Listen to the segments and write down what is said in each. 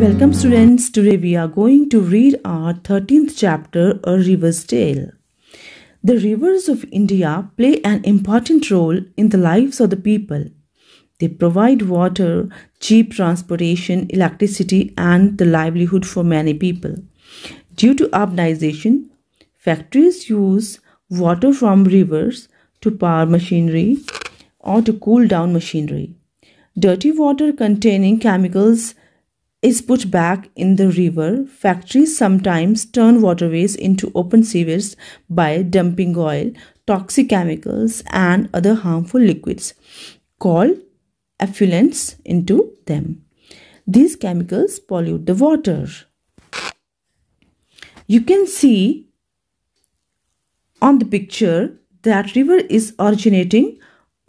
Welcome students, today we are going to read our 13th chapter, A River's Tale. The rivers of India play an important role in the lives of the people. They provide water, cheap transportation, electricity and the livelihood for many people. Due to urbanization, factories use water from rivers to power machinery or to cool down machinery. Dirty water containing chemicals is put back in the river, factories sometimes turn waterways into open sewers by dumping oil, toxic chemicals, and other harmful liquids called effluents into them. These chemicals pollute the water. You can see on the picture that river is originating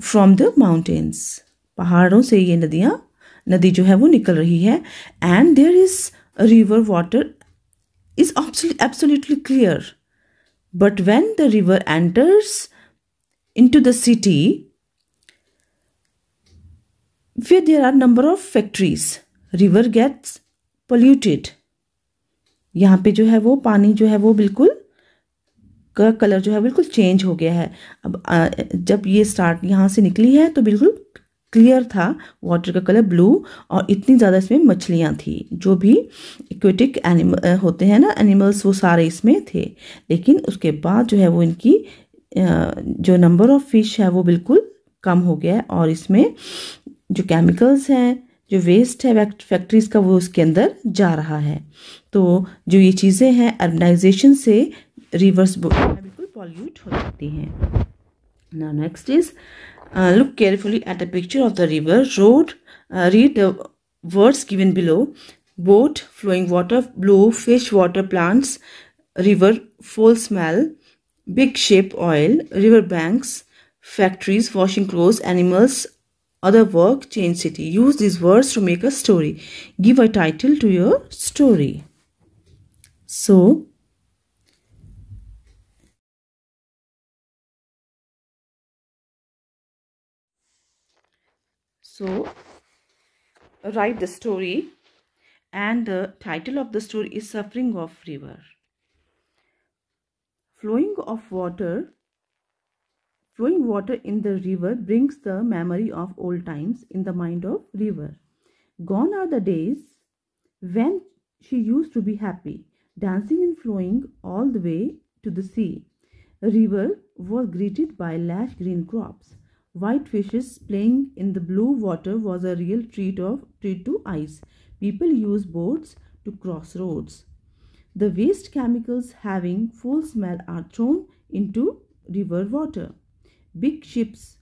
from the mountains. पहाड़ों से ये नदियाँ नदी जो है वो निकल रही है and there is river water is absolutely clear but when the river enters into the city way there are number of factories river gets polluted यहाँ पे जो है वो पानी जो है वो बिल्कुल का कलर जो है बिल्कुल चेंज हो गया है अब जब ये स्टार्ट यहाँ से निकली है तो बिल्कुल क्लियर था वाटर का कलर ब्लू और इतनी ज़्यादा इसमें मछलियाँ थी जो भी एक्वेटिक एनिमल होते हैं ना एनिमल्स वो सारे इसमें थे लेकिन उसके बाद जो है वो इनकी जो नंबर ऑफ़ फिश है वो बिल्कुल कम हो गया है और इसमें जो केमिकल्स हैं जो वेस्ट है फैक्ट्रीज़ का वो उसके अंदर जा रहा है तो जो ये चीज़ें हैं अर्बनाइजेशन से रिवर्स बिल्कुल पॉल्यूट हो जाती हैं ना next is Uh, look carefully at the picture of the river. Road, uh, read the words given below. Boat, flowing water, blue, fish, water, plants, river, foul smell, big ship, oil, river banks, factories, washing clothes, animals, other work, change city. Use these words to make a story. Give a title to your story. So, so write the story and the title of the story is suffering of river flowing of water flowing water in the river brings the memory of old times in the mind of river gone are the days when she used to be happy dancing and flowing all the way to the sea river was greeted by lush green crops White fishes playing in the blue water was a real treat of treat to eyes. People use boats to cross roads. The waste chemicals having foul smell are thrown into river water. Big ships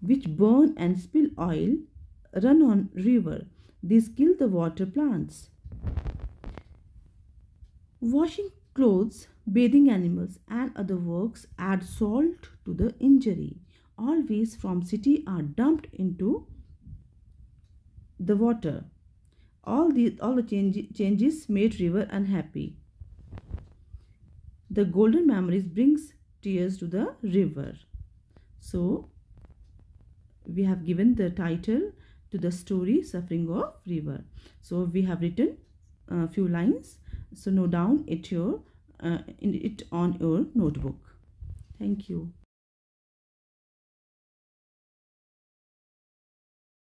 which burn and spill oil run on river. These kill the water plants. Washing clothes, bathing animals and other works add salt to the injury all waste from city are dumped into the water. All the, all the change, changes made river unhappy. The golden memories brings tears to the river. So, we have given the title to the story Suffering of River. So, we have written a uh, few lines. So, note down it, your, uh, it on your notebook. Thank you.